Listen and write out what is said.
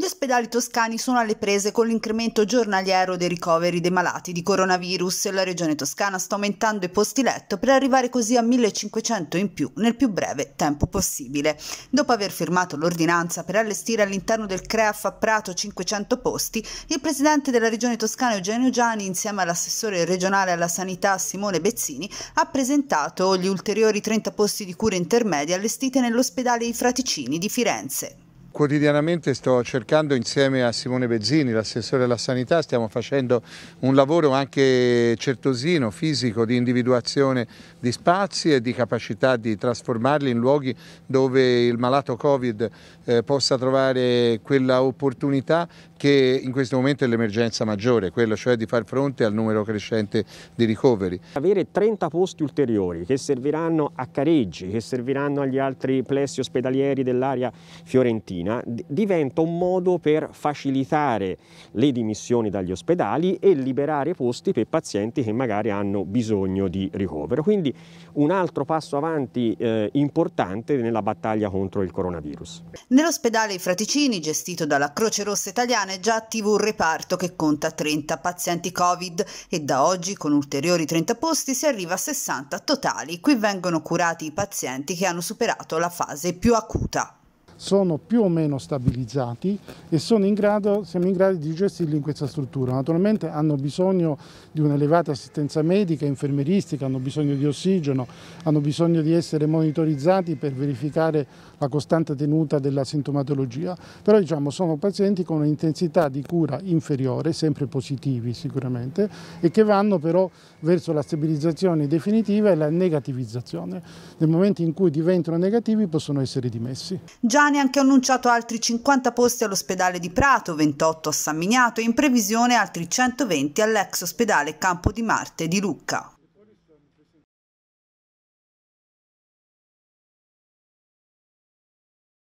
Gli ospedali toscani sono alle prese con l'incremento giornaliero dei ricoveri dei malati di coronavirus e la regione toscana sta aumentando i posti letto per arrivare così a 1500 in più nel più breve tempo possibile. Dopo aver firmato l'ordinanza per allestire all'interno del CREAF a Prato 500 posti, il presidente della regione toscana Eugenio Gianni insieme all'assessore regionale alla sanità Simone Bezzini ha presentato gli ulteriori 30 posti di cure intermedie allestite nell'ospedale I Fraticini di Firenze. Quotidianamente sto cercando insieme a Simone Bezzini, l'assessore della sanità, stiamo facendo un lavoro anche certosino, fisico, di individuazione di spazi e di capacità di trasformarli in luoghi dove il malato Covid eh, possa trovare quella opportunità che in questo momento è l'emergenza maggiore, quello cioè di far fronte al numero crescente di ricoveri. Avere 30 posti ulteriori che serviranno a Careggi, che serviranno agli altri plessi ospedalieri dell'area fiorentina mattina diventa un modo per facilitare le dimissioni dagli ospedali e liberare posti per pazienti che magari hanno bisogno di ricovero. Quindi un altro passo avanti eh, importante nella battaglia contro il coronavirus. Nell'ospedale Fraticini, gestito dalla Croce Rossa Italiana, è già attivo un reparto che conta 30 pazienti Covid e da oggi con ulteriori 30 posti si arriva a 60 totali. Qui vengono curati i pazienti che hanno superato la fase più acuta sono più o meno stabilizzati e in grado, siamo in grado di gestirli in questa struttura. Naturalmente hanno bisogno di un'elevata assistenza medica, infermeristica, hanno bisogno di ossigeno, hanno bisogno di essere monitorizzati per verificare la costante tenuta della sintomatologia, però diciamo, sono pazienti con un'intensità di cura inferiore, sempre positivi sicuramente, e che vanno però verso la stabilizzazione definitiva e la negativizzazione. Nel momento in cui diventano negativi possono essere dimessi. Già Trapani ha anche annunciato altri 50 posti all'ospedale di Prato, 28 a San Miniato e in previsione altri 120 all'ex ospedale Campo di Marte di Lucca.